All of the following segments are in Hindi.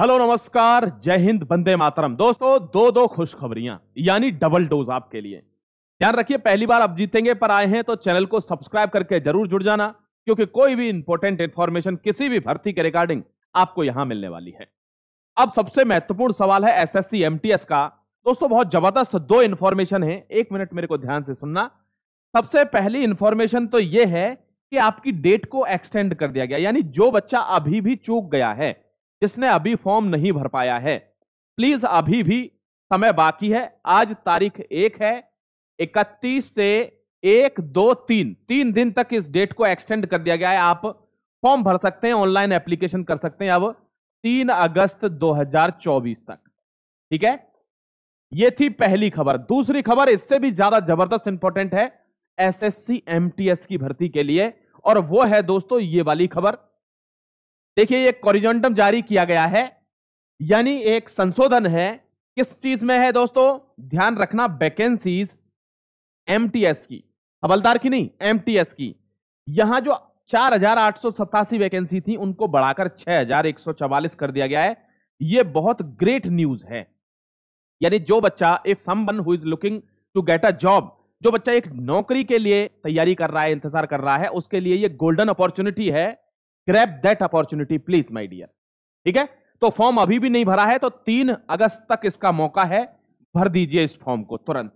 हेलो नमस्कार जय हिंद बंदे मातरम दोस्तों दो दो खुशखबरियां यानी डबल डोज आपके लिए ध्यान रखिए पहली बार आप जीतेंगे पर आए हैं तो चैनल को सब्सक्राइब करके जरूर जुड़ जाना क्योंकि कोई भी इंपॉर्टेंट इंफॉर्मेशन किसी भी भर्ती के रिगार्डिंग आपको यहां मिलने वाली है अब सबसे महत्वपूर्ण सवाल है एस एस का दोस्तों बहुत जबरदस्त दो इंफॉर्मेशन है एक मिनट मेरे को ध्यान से सुनना सबसे पहली इंफॉर्मेशन तो यह है कि आपकी डेट को एक्सटेंड कर दिया गया यानी जो बच्चा अभी भी चूक गया है जिसने अभी फॉर्म नहीं भर पाया है प्लीज अभी भी समय बाकी है आज तारीख एक है इकतीस से एक दो तीन तीन दिन तक इस डेट को एक्सटेंड कर दिया गया है आप फॉर्म भर सकते हैं ऑनलाइन एप्लीकेशन कर सकते हैं अब तीन अगस्त 2024 तक ठीक है यह थी पहली खबर दूसरी खबर इससे भी ज्यादा जबरदस्त इंपॉर्टेंट है एसएससी एमटीएस की भर्ती के लिए और वो है दोस्तों ये वाली खबर देखिए ये कॉरिजोंटम जारी किया गया है यानी एक संशोधन है किस चीज में है दोस्तों ध्यान रखना वैकेंसीज एमटीएस की हवलदार की नहीं एमटीएस की यहां जो चार हजार आठ सौ सतासी वैकेंसी थी उनको बढ़ाकर छह हजार एक सौ चवालीस कर दिया गया है ये बहुत ग्रेट न्यूज है यानी जो बच्चा if someone who is looking to get a job जो बच्चा एक नौकरी के लिए तैयारी कर रहा है इंतजार कर रहा है उसके लिए ये गोल्डन अपॉर्चुनिटी है grab that opportunity please my dear ठीक है तो फॉर्म अभी भी नहीं भरा है तो तीन अगस्त तक इसका मौका है भर दीजिए इस फॉर्म को तुरंत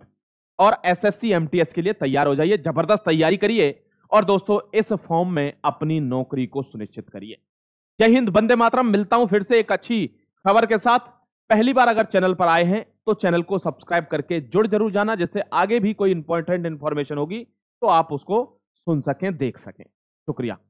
और S S C M T S के लिए तैयार हो जाइए जबरदस्त तैयारी करिए और दोस्तों इस फॉर्म में अपनी नौकरी को सुनिश्चित करिए जय हिंद बंदे मातरम मिलता हूं फिर से एक अच्छी खबर के साथ पहली बार अगर चैनल पर आए हैं तो चैनल को सब्सक्राइब करके जुड़ जरूर जाना जिससे आगे भी कोई इंपॉर्टेंट इंफॉर्मेशन होगी तो आप उसको सुन सकें देख सकें शुक्रिया